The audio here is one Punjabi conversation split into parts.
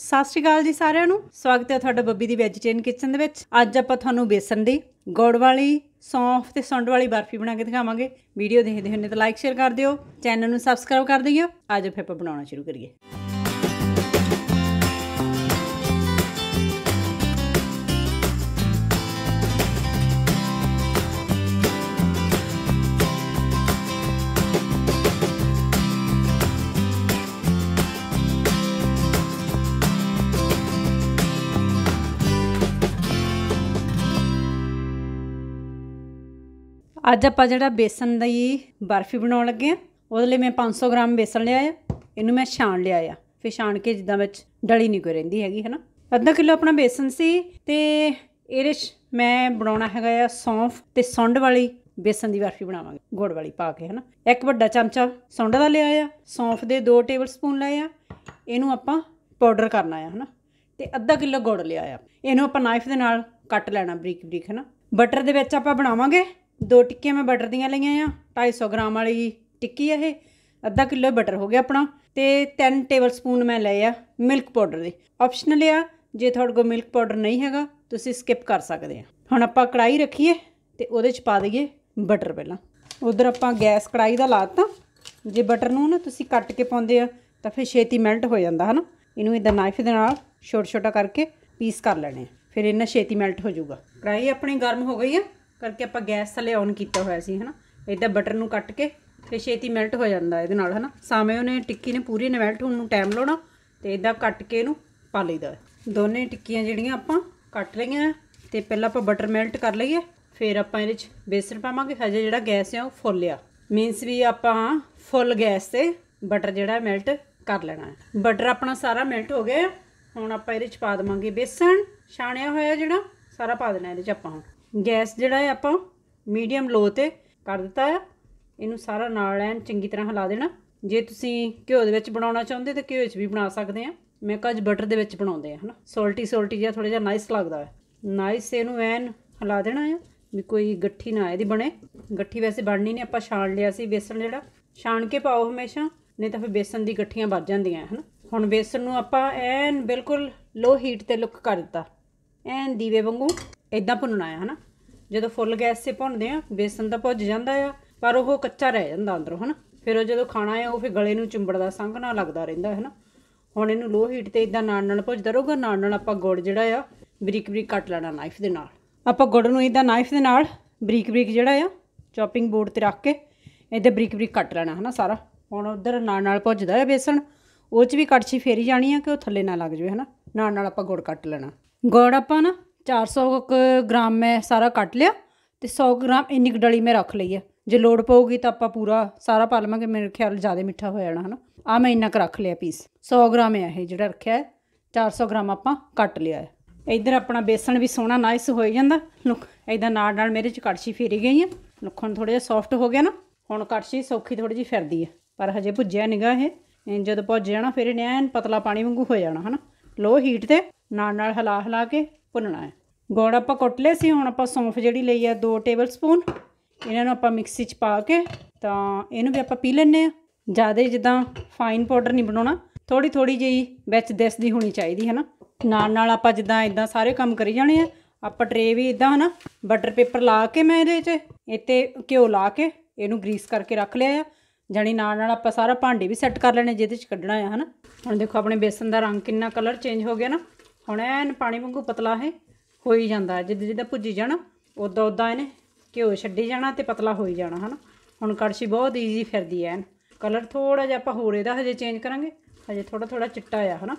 ਸਤਿ ਸ਼੍ਰੀ ਅਕਾਲ ਜੀ ਸਾਰਿਆਂ ਨੂੰ ਸਵਾਗਤ ਹੈ ਤੁਹਾਡਾ ਬੱਬੀ ਦੀ ਵੈਜੀਟੇਰੀਅਨ ਕਿਚਨ ਦੇ ਵਿੱਚ ਅੱਜ ਆਪਾਂ ਤੁਹਾਨੂੰ ਬੇਸਨ ਦੀ ਗੁੜ ਵਾਲੀ ਸੌਂਫ ਤੇ ਸੁੰਡ ਵਾਲੀ ਬਰਫੀ ਬਣਾ ਕੇ ਦਿਖਾਵਾਂਗੇ ਵੀਡੀਓ ਦੇਖਦੇ ਹੋਏ ਤਾਂ ਲਾਈਕ ਸ਼ੇਅਰ ਕਰ ਦਿਓ ਚੈਨਲ ਨੂੰ ਸਬਸਕ੍ਰਾਈਬ ਕਰ ਦਿਓ ਅੱਜ ਫਿਰ ਆਪਾਂ ਬਣਾਉਣਾ ਸ਼ੁਰੂ ਕਰੀਏ ਅੱਜ ਆਪਾਂ ਜਿਹੜਾ ਬੇਸਨ ਦੀ ਬਰਫੀ ਬਣਾਉਣ ਲੱਗੇ ਆ ਉਹਦੇ ਲਈ ਮੈਂ 500 ਗ੍ਰਾਮ ਬੇਸਨ ਲਿਆ ਆ ਇਹਨੂੰ ਮੈਂ ਛਾਣ ਲਿਆ ਆ ਫਿਰ ਛਾਣ ਕੇ ਜਿੱਦਾਂ ਵਿੱਚ ਡਲੀ ਨਹੀਂ ਕੋਈ ਰਹਿੰਦੀ ਹੈਗੀ ਹੈਨਾ ਅੱਧਾ ਕਿਲੋ ਆਪਣਾ ਬੇਸਨ ਸੀ ਤੇ ਇਹਦੇ ਮੈਂ ਬਣਾਉਣਾ ਹੈਗਾ ਆ ਸੌਂਫ ਤੇ ਸੁੰਡ ਵਾਲੀ ਬੇਸਨ ਦੀ ਬਰਫੀ ਬਣਾਵਾਂਗੇ ਗੁੜ ਵਾਲੀ ਪਾ ਕੇ ਹੈਨਾ ਇੱਕ ਵੱਡਾ ਚਮਚਾ ਸੌਂਡ ਦਾ ਲਿਆ ਆ ਸੌਂਫ ਦੇ 2 ਟੇਬਲ ਸਪੂਨ ਲਏ ਆ ਇਹਨੂੰ ਆਪਾਂ ਪਾਊਡਰ ਕਰਨਾ ਆ ਹੈਨਾ ਤੇ ਅੱਧਾ ਕਿਲੋ ਗੁੜ ਲਿਆ ਆ ਇਹਨੂੰ ਆਪਾਂ ਨਾਈਫ ਦੇ ਨਾਲ ਕੱਟ ਲੈਣਾ ਬਰੀਕ ਬਰੀਕ ਹੈਨਾ ਬਟਰ ਦੇ ਵਿੱਚ ਆਪਾਂ ਬਣਾਵਾਂਗੇ ਦੋ ਟਿੱਕੀਆਂ ਮੈਂ ਬਟਰ ਦੀਆਂ ਲਈਆਂ ਆ 250 ਗ੍ਰਾਮ ਵਾਲੀ ਟਿੱਕੀ ਆ ਇਹ ਅੱਧਾ ਕਿਲੋ ਬਟਰ ਹੋ ਗਿਆ ਆਪਣਾ ਤੇ 3 ਟੇਬਲ ਸਪੂਨ ਮੈਂ ਲਏ ਆ ਮਿਲਕ ਪਾਊਡਰ ਦੇ ਆਪਸ਼ਨਲ ਆ ਜੇ ਤੁਹਾਡੇ ਕੋਲ ਮਿਲਕ ਪਾਊਡਰ ਨਹੀਂ ਹੈਗਾ ਤੁਸੀਂ ਸਕਿਪ ਕਰ ਸਕਦੇ ਆ ਹੁਣ ਆਪਾਂ ਕੜਾਈ ਰੱਖੀਏ ਤੇ ਉਹਦੇ ਚ ਪਾ ਦਈਏ ਬਟਰ ਪਹਿਲਾਂ ਉਧਰ ਆਪਾਂ ਗੈਸ ਕੜਾਈ ਦਾ ਲਾਤਾ ਜੇ ਬਟਰ ਨੂੰ ਨਾ ਤੁਸੀਂ ਕੱਟ ਕੇ ਪਾਉਂਦੇ ਆ ਤਾਂ ਫਿਰ ਛੇਤੀ ਮੈਲਟ ਹੋ ਜਾਂਦਾ ਹਨਾ ਇਹਨੂੰ ਇਦਾਂ ਨਾਈਫ ਦੇ ਨਾਲ ਛੋਟਾ ਛੋਟਾ ਕਰਕੇ ਪੀਸ ਕਰ ਲੈਣੇ ਫਿਰ ਇਹਨਾਂ ਛੇਤੀ ਮੈਲਟ ਹੋ ਜਾਊਗਾ ਕੜਾਈ ਆਪਣੀ ਗਰਮ ਹੋ ਗਈ ਆ ਕਰਕੇ ਆਪਾਂ ਗੈਸ ਥੱਲੇ ਔਨ ਕੀਤਾ ਹੋਇਆ ਸੀ ਹਨਾ ਇਦਾਂ ਬਟਰ ਨੂੰ ਕੱਟ ਕੇ ਤੇ ਛੇਤੀ ਮੈਲਟ ਹੋ ਜਾਂਦਾ ਇਹਦੇ ਨਾਲ ਹਨਾ ਸਾਵੇਂ ਉਹਨੇ ਟਿੱਕੀ ਨੇ ਪੂਰੀ ਨਵੈਲਟ ਮੈਲਟ ਹੋਣ ਨੂੰ ਟਾਈਮ ਲਾਉਣਾ ਤੇ ਇਦਾਂ ਕੱਟ ਕੇ ਇਹਨੂੰ ਪਾ ਲਈਦਾ ਦੋਨੇ ਟਿੱਕੀਆਂ ਜਿਹੜੀਆਂ ਆਪਾਂ ਕੱਟ ਲਈਆਂ ਤੇ ਪਹਿਲਾਂ ਆਪਾਂ ਬਟਰ ਮੈਲਟ ਕਰ ਲਈਏ ਫਿਰ ਆਪਾਂ ਇਹਦੇ 'ਚ ਬੇਸਣ ਪਾਵਾਂਗੇ ਹਜੇ ਜਿਹੜਾ ਗੈਸ ਹੈ ਉਹ ਫੁੱਲ ਆ ਮੀਨਸ ਵੀ ਆਪਾਂ ਫੁੱਲ ਗੈਸ ਤੇ ਬਟਰ ਜਿਹੜਾ ਮੈਲਟ ਕਰ ਲੈਣਾ ਹੈ ਬਟਰ ਆਪਣਾ ਸਾਰਾ ਮੈਲਟ ਹੋ ਗਿਆ ਹੁਣ ਆਪਾਂ ਇਹਦੇ 'ਚ ਪਾ ਦਵਾਂਗੇ ਬੇਸਣ ਛਾਣਿਆ ਹੋਇਆ ਜਿਹੜਾ ਸਾਰਾ ਪਾ ਦੇਣਾ ਇਹਦੇ 'ਚ ਆਪਾਂ ਹੁਣ ਗੈਸ ਜਿਹੜਾ ਹੈ ਆਪਾਂ ਮੀਡੀਅਮ ਲੋ ਤੇ ਕਰ ਦਿੱਤਾ ਹੈ ਇਹਨੂੰ ਸਾਰਾ ਨਾਲ ਐਨ ਚੰਗੀ ਤਰ੍ਹਾਂ ਹਿਲਾ ਦੇਣਾ ਜੇ ਤੁਸੀਂ ਘਿਓ ਦੇ ਵਿੱਚ ਬਣਾਉਣਾ ਚਾਹੁੰਦੇ ਤਾਂ ਘਿਓ 'ਚ ਵੀ ਬਣਾ ਸਕਦੇ ਆ ਮੈਂ ਕੱਜ ਬਟਰ ਦੇ ਵਿੱਚ ਬਣਾਉਂਦੇ ਆ ਹਨਾ ਸੋਲਟੀ ਸੋਲਟੀ ਜਿਹਾ ਥੋੜਾ ਜਿਹਾ ਨਾਈਸ ਲੱਗਦਾ ਹੈ ਨਾਈਸ ਇਹਨੂੰ ਐਨ ਹਿਲਾ ਦੇਣਾ ਹੈ ਵੀ ਕੋਈ ਗੱਠੀ ਨਾ ਇਹਦੀ ਬਣੇ ਗੱਠੀ ਵੈਸੇ ਬਣਨੀ ਨਹੀਂ ਆਪਾਂ ਛਾਣ ਲਿਆ ਸੀ ਬੇਸਣ ਜਿਹੜਾ ਛਾਣ ਕੇ ਪਾਓ ਹਮੇਸ਼ਾ ਨਹੀਂ ਤਾਂ ਫਿਰ ਬੇਸਣ ਦੀ ਗੱਠੀਆਂ ਵੱਜ ਜਾਂਦੀਆਂ ਹਨ ਹੁਣ ਬੇਸਣ ਨੂੰ ਆਪਾਂ ਐਨ ਬਿਲਕੁਲ ਲੋ ਹੀਟ ਤੇ ਲੁੱਕ ਕਰ ਦਿੱਤਾ ਐਨ ਦੀਵੇ ਵਾਂਗੂ ਇਦਾਂ ਭੁੰਨਣਾ ਹੈ ਹਨਾ ਜਦੋਂ ਫੁੱਲ ਗੈਸ 'ਤੇ ਭੁੰਨਦੇ ਆ ਬੇਸਨ ਤਾਂ ਭੁੱਜ ਜਾਂਦਾ ਆ ਪਰ ਉਹ ਕੱਚਾ ਰਹਿ ਜਾਂਦਾ ਅੰਦਰੋਂ ਹਨਾ ਫਿਰ ਉਹ ਜਦੋਂ ਖਾਣਾ ਹੈ ਉਹ ਫਿਰ ਗਲੇ ਨੂੰ ਚੁੰਬੜਦਾ ਸੰਗ ਨਾ ਲੱਗਦਾ ਰਹਿੰਦਾ ਹਨਾ ਹੁਣ ਇਹਨੂੰ ਲੋ ਹੀਟ ਤੇ ਇਦਾਂ ਨਾਲ ਨਾਲ ਭੁੱਜਦਾ ਰਹੂਗਾ ਨਾਲ ਨਾਲ ਆਪਾਂ ਗੁੜ ਜਿਹੜਾ ਆ ਬਰੀਕ ਬਰੀਕ ਕੱਟ ਲੈਣਾ ਨਾਈਫ ਦੇ ਨਾਲ ਆਪਾਂ ਗੁੜ ਨੂੰ ਇਦਾਂ ਨਾਈਫ ਦੇ ਨਾਲ ਬਰੀਕ ਬਰੀਕ ਜਿਹੜਾ ਆ ਚੌਪਿੰਗ ਬੋਰਡ ਤੇ ਰੱਖ ਕੇ ਇਹਦੇ ਬਰੀਕ ਬਰੀਕ ਕੱਟ ਲੈਣਾ ਹਨਾ ਸਾਰਾ ਹੁਣ ਉਧਰ ਨਾਲ ਨਾਲ ਭੁੱਜਦਾ ਹੈ ਬੇਸਣ ਉਹ 'ਚ ਵੀ ਕੜਛੀ ਫੇਰੀ ਜਾਣੀ ਆ ਕਿ ਉਹ ਥੱਲੇ ਨਾ ਲੱਗ ਜਾਵੇ ਹਨਾ ਨਾਲ ਨਾਲ ਆਪਾਂ ਗੁੜ ਕੱਟ ਲੈਣਾ ਗੁੜ ਆਪਾਂ ਨਾ 400 ਗ੍ਰਾਮ ਮੈਂ ਸਾਰਾ ਕੱਟ ਲਿਆ ਤੇ 100 ਗ੍ਰਾਮ ਇੰਨੀ ਗਡਲੀ ਡਲੀ ਮੈਂ ਰੱਖ ਲਈ ਹੈ ਜੇ ਲੋੜ ਪਊਗੀ ਤਾਂ ਆਪਾਂ ਪੂਰਾ ਸਾਰਾ ਪਾ ਲਵਾਂਗੇ ਮੇਰੇ ਖਿਆਲ ਜ਼ਿਆਦਾ ਮਿੱਠਾ ਹੋ ਜਾਣਾ ਹਨਾ ਆ ਮੈਂ ਇੰਨਾ ਕ ਰੱਖ ਲਿਆ ਪੀਸ 100 ਗ੍ਰਾਮ ਹੈ ਇਹ ਜਿਹੜਾ ਰੱਖਿਆ ਹੈ 400 ਗ੍ਰਾਮ ਆਪਾਂ ਕੱਟ ਲਿਆ ਹੈ ਇਧਰ ਆਪਣਾ ਬੇਸਣ ਵੀ ਸੋਹਣਾ ਨਾਈਸ ਹੋਈ ਜਾਂਦਾ ਲੁੱਕ ਇਦਾਂ ਨਾਲ ਨਾਲ ਮੇਰੇ ਚ ਕੜਛੀ ਫੇਰੀ ਗਈ ਹੈ ਲੁੱਖਣ ਥੋੜਾ ਜਿਹਾ ਸੌਫਟ ਹੋ ਗਿਆ ਨਾ ਹੁਣ ਕੜਛੀ ਸੌਖੀ ਥੋੜੀ ਜਿਹੀ ਫਿਰਦੀ ਹੈ ਪਰ ਹਜੇ ਭੁੱਜਿਆ ਨਿਗਾ ਇਹ ਜਦੋਂ ਭੁੱਜ ਜਾਣਾ ਫਿਰ ਇਹ ਐਨ ਪਤਲਾ ਪਾਣੀ ਵਾਂਗੂ ਹੋ ਜਾਣਾ ਹਨਾ ਲੋ ਹੀਟ ਤੇ ਨਾਲ ਨਾਲ ਹਲਾ ਹਲਾ ਕੇ ਭੁੰਨਣਾ ਹੈ ਗੁੜ ਆਪਾਂ ਕੁੱਟ ਲਏ ਸੀ ਹੁਣ ਆਪਾਂ ਸੌਂਫ ਜਿਹੜੀ ਲਈ ਆ 2 ਟੇਬਲ ਸਪੂਨ ਇਹਨਾਂ ਨੂੰ ਆਪਾਂ ਮਿਕਸੀ 'ਚ ਪਾ ਕੇ ਤਾਂ ਇਹਨੂੰ ਵੀ ਆਪਾਂ ਪੀ ਲੈਣੇ ਆ ਜਿਆਦਾ ਜਿੱਦਾਂ ਫਾਈਨ ਪਾਊਡਰ ਨਹੀਂ ਬਣਾਉਣਾ ਥੋੜੀ ਥੋੜੀ ਜਿਹੀ ਵਿੱਚ ਦਿਸਦੀ ਹੋਣੀ ਚਾਹੀਦੀ ਹੈ ਨਾ ਨਾਲ ਨਾਲ ਆਪਾਂ ਜਿੱਦਾਂ ਇਦਾਂ ਸਾਰੇ ਕੰਮ ਕਰੀ ਜਾਣੇ ਆ ਆਪਾਂ ਟਰੇ ਵੀ ਇਦਾਂ ਹਨਾ ਬਟਰ ਪੇਪਰ ਲਾ ਕੇ ਮੈਂ ਇਹਦੇ 'ਚ ਇੱਥੇ ਘਿਓ ਲਾ ਕੇ ਇਹਨੂੰ ਗਰੀਸ ਕਰਕੇ ਰੱਖ ਲਿਆ ਆ ਜਾਨੀ ਨਾਲ ਨਾਲ ਆਪਾਂ ਸਾਰਾ ਭਾਂਡੇ ਵੀ ਸੈੱਟ ਕਰ ਲੈਣੇ ਜਿਹਦੇ 'ਚ ਕੱਢਣਾ ਆ ਹਨਾ ਹੁਣ ਦੇਖੋ ਆਪਣੇ ਬੇਸਨ ਦਾ ਰੰਗ ਕਿੰਨਾ ਕਲਰ ਚੇਂਜ ਹੋ ਗਿਆ ਨਾ ਹੁਣ ਐਨ ਪਾਣੀ ਵਾਂਗੂ ਪਤਲਾ ਹੈ ਹੋਈ ਜਾਂਦਾ ਜਿੱਦ ਜਿੱਦਾ ਭੁੱਜੀ ਜਾਣਾ ਉਦੋਂ ਉਦਾਂ ਇਹਨੇ ਘਿਓ ਛੱਡੀ ਜਾਣਾ ਤੇ ਪਤਲਾ ਹੋਈ ਜਾਣਾ ਹਨ ਹੁਣ ਕੜਛੀ ਬਹੁਤ ਈਜ਼ੀ ਫਿਰਦੀ ਐਨ ਕਲਰ ਥੋੜਾ ਜਿਹਾ ਆਪਾਂ ਹੋਰ ਇਹਦਾ ਹਜੇ ਚੇਂਜ ਕਰਾਂਗੇ ਹਜੇ ਥੋੜਾ ਥੋੜਾ ਚਿੱਟਾ ਆ ਹਨਾ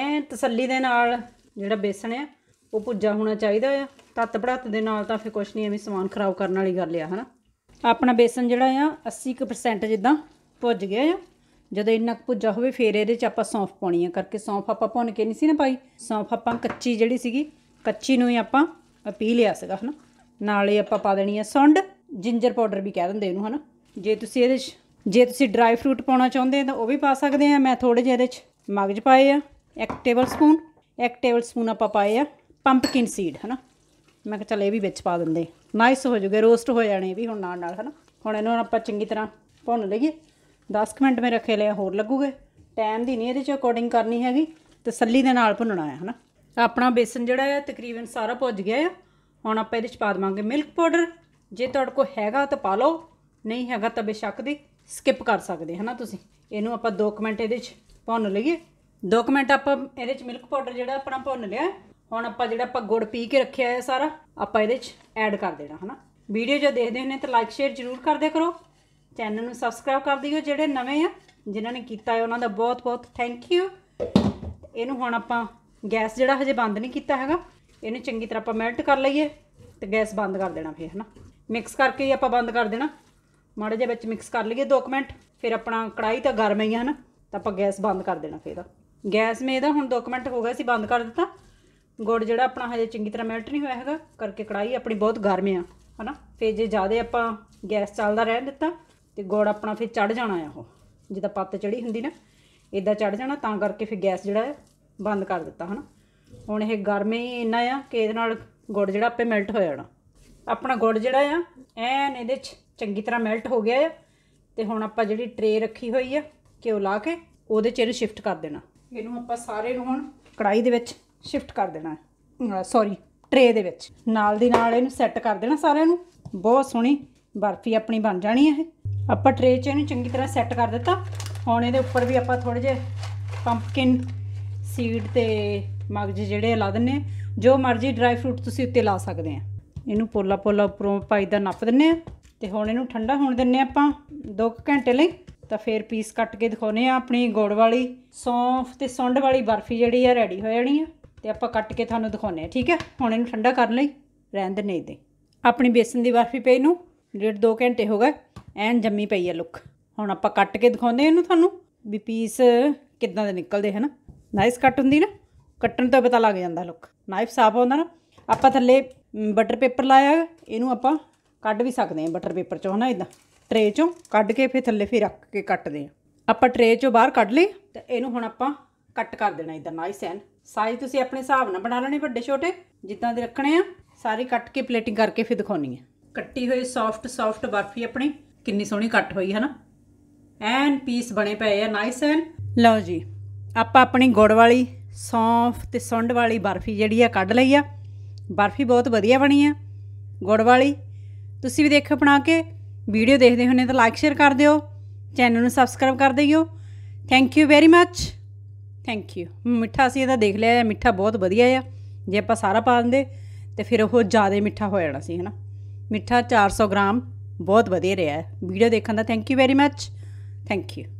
ਐ ਤਸੱਲੀ ਦੇ ਨਾਲ ਜਿਹੜਾ ਬੇਸਣ ਆ ਉਹ ਭੁੱਜਾ ਹੋਣਾ ਚਾਹੀਦਾ ਆ ਤੱਤ ਬੜਤ ਦੇ ਨਾਲ ਤਾਂ ਫੇ ਕੁਛ ਨਹੀਂ ਐਵੇਂ ਸਮਾਨ ਖਰਾਬ ਕਰਨ ਵਾਲੀ ਗੱਲ ਆ ਹਨਾ ਆਪਣਾ ਬੇਸਣ ਜਿਹੜਾ ਆ 80% ਜਿੱਦਾਂ ਭੁੱਜ ਗਿਆ ਆ ਜਦੋਂ ਇੰਨਾ ਭੁੱਜਾ ਹੋਵੇ ਫੇਰ ਇਹਦੇ 'ਚ ਆਪਾਂ ਸੌਂਫ ਪਾਉਣੀ ਆ ਕਰਕੇ ਸੌਂਫ ਆਪਾਂ ਭੁੰਨ ਕੇ ਨਹੀਂ ਸੀ ਨਾ ਪਾਈ ਸੌਂਫ ਆਪਾਂ ਕੱਚੀ ਜਿਹੜੀ ਸੀਗੀ ਕੱਚੀ ਨੂੰ ਹੀ ਆਪਾਂ ਪੀ ਲਿਆ ਸੀਗਾ ਹਨਾ ਨਾਲੇ ਆਪਾਂ ਪਾ ਦੇਣੀ ਆ ਸੁੰਡ ਜਿੰਜਰ ਪਾਊਡਰ ਵੀ ਕਹਿ ਦਿੰਦੇ ਇਹਨੂੰ ਹਨਾ ਜੇ ਤੁਸੀਂ ਇਹਦੇ 'ਚ ਜੇ ਤੁਸੀਂ ਡਰਾਈ ਫਰੂਟ ਪਾਉਣਾ ਚਾਹੁੰਦੇ ਤਾਂ ਉਹ ਵੀ ਪਾ ਸਕਦੇ ਆ ਮੈਂ ਥੋੜੇ ਜਿਹੇ ਇਹਦੇ 'ਚ ਮਗਜ ਪਾਏ ਆ 1 ਟੇਬਲ ਸਪੂਨ 1 ਟੇਬਲ ਸਪੂਨ ਆਪਾਂ ਪਾਏ ਆ ਪੰਪਕਿਨ ਸੀਡ ਹਨਾ ਮੈਂ ਕਿਹਾ ਚਲ ਇਹ ਵੀ ਵਿੱਚ ਪਾ ਦਿੰਦੇ ਨਾਈਸ ਹੋ ਜੂਗੇ ਰੋਸਟ ਹੋ ਜਾਣੇ ਵੀ ਹੁਣ ਨਾਲ ਨਾਲ ਹਨਾ ਹੁਣ ਇਹਨੂੰ ਆਪਾਂ ਚੰਗੀ ਤਰ੍ਹਾਂ ਭੁੰਨ ਲਈਏ 10 ਮਿੰਟ ਮੇਰੇ ਲਿਆ ਹੋਰ ਲੱਗੂਗੇ ਟਾਈਮ ਦੀ ਨਹੀਂ ਇਹਦੇ ਚ ਅਕੋਰਡਿੰਗ ਕਰਨੀ ਹੈਗੀ ਤਸੱਲੀ ਦੇ ਨਾਲ ਭੁੰਨਣਾ ਹੈ ਹਨਾ ਆਪਣਾ ਬੇਸਨ ਜਿਹੜਾ ਹੈ ਤਕਰੀਬਨ ਸਾਰਾ ਭੁੱਜ ਗਿਆ ਹੈ ਹੁਣ ਆਪਾਂ ਇਹਦੇ ਚ ਪਾ ਦਵਾਂਗੇ ਮਿਲਕ ਪਾਊਡਰ ਜੇ ਤੁਹਾਡੇ ਕੋਲ ਹੈਗਾ ਤਾਂ ਪਾ ਲਓ ਨਹੀਂ ਹੈਗਾ ਤਾਂ ਬੇਸ਼ੱਕ ਦੀ ਸਕਿਪ ਕਰ ਸਕਦੇ ਹਨਾ ਤੁਸੀਂ ਇਹਨੂੰ ਆਪਾਂ 2 ਮਿੰਟ ਇਹਦੇ ਚ ਭੁੰਨ ਲਈਏ 2 ਮਿੰਟ ਆਪਾਂ ਇਹਦੇ ਚ ਮਿਲਕ ਪਾਊਡਰ ਜਿਹੜਾ ਆਪਣਾ ਭੁੰਨ ਲਿਆ ਹੁਣ ਆਪਾਂ ਜਿਹੜਾ ਆਪਾਂ ਗੁੜ ਪੀ ਕੇ ਰੱਖਿਆ ਹੈ ਸਾਰਾ ਆਪਾਂ ਇਹਦੇ ਚ ਐਡ ਕਰ ਦੇਣਾ ਹਨਾ ਵੀਡੀਓ ਜੇ ਦੇਖਦੇ ਹੋ ਨੇ ਤਾਂ ਲਾਈਕ ਸ਼ੇਅਰ ਜ਼ਰੂਰ ਕਰਦੇ ਕਰੋ ਚੈਨਲ ਨੂੰ ਸਬਸਕ੍ਰਾਈਬ ਕਰ ਦਿਓ ਜਿਹੜੇ ਨਵੇਂ ਆ ਜਿਨ੍ਹਾਂ ਨੇ ਕੀਤਾ ਹੈ ਉਹਨਾਂ ਦਾ ਬਹੁਤ-ਬਹੁਤ ਥੈਂਕ ਯੂ ਇਹਨੂੰ ਹੁਣ ਆਪਾਂ ਗੈਸ ਜਿਹੜਾ ਹਜੇ ਬੰਦ ਨਹੀਂ ਕੀਤਾ ਹੈਗਾ ਇਹਨੂੰ ਚੰਗੀ ਤਰ੍ਹਾਂ ਆਪਾਂ ਮੈਲਟ ਕਰ ਲਈਏ ਤੇ ਗੈਸ ਬੰਦ ਕਰ ਦੇਣਾ ਫੇਰ ਹਨਾ ਮਿਕਸ ਕਰਕੇ ਹੀ ਆਪਾਂ ਬੰਦ ਕਰ ਦੇਣਾ ਮਾੜੇ ਜਿਹੇ ਵਿੱਚ ਮਿਕਸ ਕਰ ਲਈਏ 2 ਮਿੰਟ ਫਿਰ ਆਪਣਾ ਕੜਾਈ ਤਾਂ ਗਰਮ ਹੀ ਹੈ ਹਨਾ ਤਾਂ ਆਪਾਂ ਗੈਸ ਬੰਦ ਕਰ ਦੇਣਾ ਫੇਰ ਗੈਸ ਮੇ ਇਹਦਾ ਹੁਣ 2 ਮਿੰਟ ਹੋ ਗਿਆ ਸੀ ਬੰਦ ਕਰ ਦਿੱਤਾ ਗੁੜ ਜਿਹੜਾ ਆਪਣਾ ਹਜੇ ਚੰਗੀ ਤਰ੍ਹਾਂ ਮੈਲਟ ਨਹੀਂ ਹੋਇਆ ਹੈਗਾ ਕਰਕੇ ਕੜਾਈ ਆਪਣੀ ਬਹੁਤ ਗਰਮ ਆ ਹਨਾ ਫੇਰ ਜੇ ਜ਼ਿਆਦਾ ਆਪਾਂ ਗੈਸ ਚੱਲਦਾ ਰਹਿਣ ਦਿੱਤਾ ਤੇ ਗੁੜ ਆਪਣਾ ਫਿਰ ਚੜ ਜਾਣਾ ਆ ਉਹ ਜਿੱਦਾਂ ਪੱਤ ਚੜੀ ਹੁੰਦੀ ਨਾ ਇਦਾਂ ਚੜ ਜਾਣਾ ਤਾਂ ਕਰਕੇ ਫਿਰ ਗੈਸ ਜਿਹੜਾ ਬੰਦ ਕਰ ਦਿੱਤਾ ਹਨਾ ਹੁਣ ਇਹ ਗਰਮੀ ਇੰਨਾ ਆ ਕਿ ਇਹਦੇ ਨਾਲ ਗੁੜ ਜਿਹੜਾ ਆਪੇ ਮੈਲਟ ਹੋ ਜਾਣਾ ਆਪਣਾ ਗੁੜ ਜਿਹੜਾ ਆ ਐਨ ਇਹਦੇ ਚ ਚੰਗੀ ਤਰ੍ਹਾਂ ਮੈਲਟ ਹੋ ਗਿਆ ਆ ਤੇ ਹੁਣ ਆਪਾਂ ਜਿਹੜੀ ਟਰੇ ਰੱਖੀ ਹੋਈ ਆ ਘਿਓ ਲਾ ਕੇ ਉਹਦੇ ਚ ਇਹਨੂੰ ਸ਼ਿਫਟ ਕਰ ਦੇਣਾ ਇਹਨੂੰ ਆਪਾਂ ਸਾਰੇ ਨੂੰ ਹੁਣ ਕੜਾਈ ਦੇ ਵਿੱਚ ਸ਼ਿਫਟ ਕਰ ਦੇਣਾ ਸੌਰੀ ਟਰੇ ਦੇ ਵਿੱਚ ਨਾਲ ਦੀ ਨਾਲ ਇਹਨੂੰ ਸੈੱਟ ਕਰ ਦੇਣਾ ਸਾਰਿਆਂ ਨੂੰ ਬਹੁਤ ਸੋਹਣੀ ਬਰਫੀ ਆਪਣੀ ਬਣ ਜਾਣੀ ਹੈ ਇਹ ਆਪਾਂ ਟ੍ਰੇ 'ਚ ਇਹਨੂੰ ਚੰਗੀ ਤਰ੍ਹਾਂ ਸੈੱਟ ਕਰ ਦਿੱਤਾ ਹੁਣ ਇਹਦੇ ਉੱਪਰ ਵੀ ਆਪਾਂ ਥੋੜੇ ਜਿਹੇ ਪੰਪਕਿਨ ਸੀਡ ਤੇ ਮਗਜ ਜਿਹੜੇ ਲਾ ਦਿੰਨੇ ਜੋ ਮਰਜ਼ੀ ਡਰਾਈ ਫਰੂਟ ਤੁਸੀਂ ਉੱਤੇ ਲਾ ਸਕਦੇ ਆ ਇਹਨੂੰ ਪੋਲਾ ਪੋਲਾ ਉੱਪਰੋਂ ਪਾਈ ਦਾ ਨੱਪ ਦਿੰਨੇ ਆ ਤੇ ਹੁਣ ਇਹਨੂੰ ਠੰਡਾ ਹੋਣ ਦਿੰਨੇ ਆ ਆਪਾਂ 2 ਘੰਟੇ ਲਈ ਤਾਂ ਫੇਰ ਪੀਸ ਕੱਟ ਕੇ ਦਿਖਾਉਨੇ ਆ ਆਪਣੀ ਗੋੜ ਵਾਲੀ ਸੌਂਫ ਤੇ ਸੁੰਡ ਵਾਲੀ ਬਰਫੀ ਜਿਹੜੀ ਆ ਰੈਡੀ ਹੋ ਜਾਣੀ ਆ ਤੇ ਆਪਾਂ ਕੱਟ ਕੇ ਤੁਹਾਨੂੰ ਦਿਖਾਉਨੇ ਆ ਠੀਕ ਹੈ ਹੁਣ ਇਹਨੂੰ ਠੰਡਾ ਕਰਨ ਲਈ ਰਹਿਣ ਦੇ ਨਹੀਂ ਦੇ ਆਪਣੀ ਬੇਸਨ ਦੀ ਬਰਫੀ ਪਈ ਨੂੰ ਡੇਢ 2 ਘੰਟੇ ਹੋ ਗਏ ਐਨ ਜੰਮੀ ਪਈ ਹੈ ਲੁੱਕ ਹੁਣ ਆਪਾਂ ਕੱਟ ਕੇ ਦਿਖਾਉਂਦੇ ਇਹਨੂੰ ਤੁਹਾਨੂੰ ਵੀ ਪੀਸ ਕਿੱਦਾਂ ਦੇ ਨਿਕਲਦੇ ਹਨ ਨਾਈਸ ਕੱਟ ਹੁੰਦੀ ਨਾ ਕੱਟਣ ਤੋਂ ਪਤਾ ਲੱਗ ਜਾਂਦਾ ਲੁੱਕ ਨਾਈਫ ਸਾਫ ਹੁੰਦਾ ਨਾ ਆਪਾਂ ਥੱਲੇ ਬਟਰ ਪੇਪਰ ਲਾਇਆ ਇਹਨੂੰ ਆਪਾਂ ਕੱਢ ਵੀ ਸਕਦੇ ਹਾਂ ਬਟਰ ਪੇਪਰ ਚੋਂ ਹਨਾ ਇਦਾਂ ਟਰੇ ਚੋਂ ਕੱਢ ਕੇ ਫਿਰ ਥੱਲੇ ਫਿਰ ਰੱਖ ਕੇ ਕੱਟਦੇ ਆ ਆਪਾਂ ਟਰੇ ਚੋਂ ਬਾਹਰ ਕੱਢ ਲਈ ਤੇ ਇਹਨੂੰ ਹੁਣ ਆਪਾਂ ਕੱਟ ਕਰ ਦੇਣਾ ਇਦਾਂ ਨਾਈਸ ਐਨ ਸਾਈਜ਼ ਤੁਸੀਂ ਆਪਣੇ ਹਿਸਾਬ ਨਾਲ ਬਣਾ ਲੈਣੇ ਵੱਡੇ ਛੋਟੇ ਜਿੱਦਾਂ ਦੇ ਰੱਖਣੇ ਆ ਸਾਰੇ ਕੱਟ ਕੇ ਪਲੇਟਿੰਗ ਕਰਕੇ ਫਿਰ ਦਿਖਾਉਣੀ ਆ ਕੱਟੀ ਹੋਈ ਸੌਫਟ ਸੌਫਟ ਬਰਫੀ ਆਪਣੀ ਕਿੰਨੀ ਸੋਹਣੀ ਕੱਟ ਹੋਈ ਹੈ ਨਾ ਐਨ ਪੀਸ ਬਣੇ ਪਏ ਆ ਨਾਈਸ ਐਨ ਲਓ ਜੀ ਆਪਾਂ ਆਪਣੀ ਗੁੜ ਵਾਲੀ ਸੌਂਫ ਤੇ ਸੁੰਡ ਵਾਲੀ ਬਰਫੀ ਜਿਹੜੀ ਆ ਕੱਢ ਲਈ ਆ ਬਰਫੀ ਬਹੁਤ ਵਧੀਆ ਬਣੀ ਆ ਗੁੜ ਵਾਲੀ ਤੁਸੀਂ ਵੀ ਦੇਖੋ ਬਣਾ ਕੇ ਵੀਡੀਓ ਦੇਖਦੇ ਹੋਣੇ ਤਾਂ ਲਾਈਕ ਸ਼ੇਅਰ ਕਰ ਦਿਓ ਚੈਨਲ ਨੂੰ ਸਬਸਕ੍ਰਾਈਬ ਕਰ ਦਿਓ thank you very much thank you ਮਿੱਠਾ ਸੀ ਇਹਦਾ ਦੇਖ ਲਿਆ ਮਿੱਠਾ ਬਹੁਤ ਵਧੀਆ ਆ ਜੇ ਆਪਾਂ ਸਾਰਾ ਪਾ ਦਿੰਦੇ ਤੇ ਫਿਰ ਉਹ ਜ਼ਿਆਦਾ ਮਿੱਠਾ ਹੋ ਜਾਣਾ ਸੀ ਹਨਾ ਮਿੱਠਾ 400 ਗ੍ਰਾਮ ਬਹੁਤ ਵਧੀਆ ਰਿਹਾ ਵੀਡੀਓ ਦੇਖਣ ਦਾ thank you very much thank you